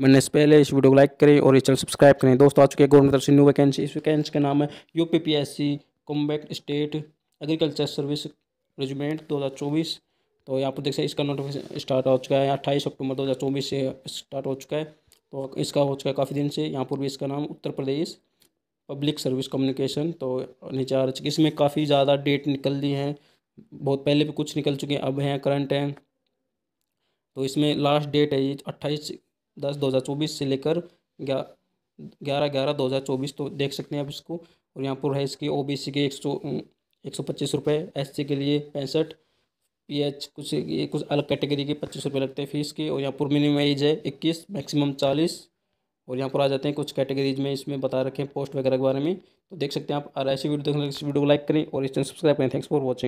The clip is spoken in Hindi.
बनने से पहले इस वीडियो को लाइक करें और इस चैनल सब्सक्राइब करें दोस्तों आ चुके हैं गवर्नमेंट तरफ से न्यू वैकेंसी इस वैकेंसी का नाम है U P P S C combined state agriculture service regiment दो हज़ार चौबीस तो यहाँ पर देख सकते इसका नोटिफिकेशन स्टार्ट हो चुका है अट्ठाईस अक्टूबर दो हज़ार चौबीस से स्टार्ट हो चुका है तो इसका हो चुका है काफ़ी दिन से यहाँ पर भी इसका नाम Uttar Pradesh public service communication तो नीचे आ चुकी इसमें काफ़ी ज़्यादा डेट निकल दी हैं बहुत पहले भी कुछ निकल चुके हैं अब हैं करंट हैं तो इसमें लास्ट डेट है ये अट्ठाईस दस दो हज़ार चौबीस से लेकर ग्यारह ग्यारह दो हज़ार चौबीस तो देख सकते हैं आप इसको और यहाँ पर है इसकी ओ बी सी के एक सौ एक सौ पच्चीस रुपये एस सी के लिए पैंसठ पी एच कुछ ये कुछ अलग कैटेगरी के पच्चीस रुपये लगते हैं फीस के और यहाँ पर मिनिमम एज है इक्कीस मैक्सिमम चालीस और यहाँ पर आ जाते हैं कुछ कैटेगरीज में इसमें बता रखें हैं पोस्ट वगैरह के बारे में तो देख सकते हैं आप और ऐसी वीडियो देखने इस वीडियो को लाइक करें और इस चैनल सब्सक्राइब करें थैंक्स फॉर वॉचिंग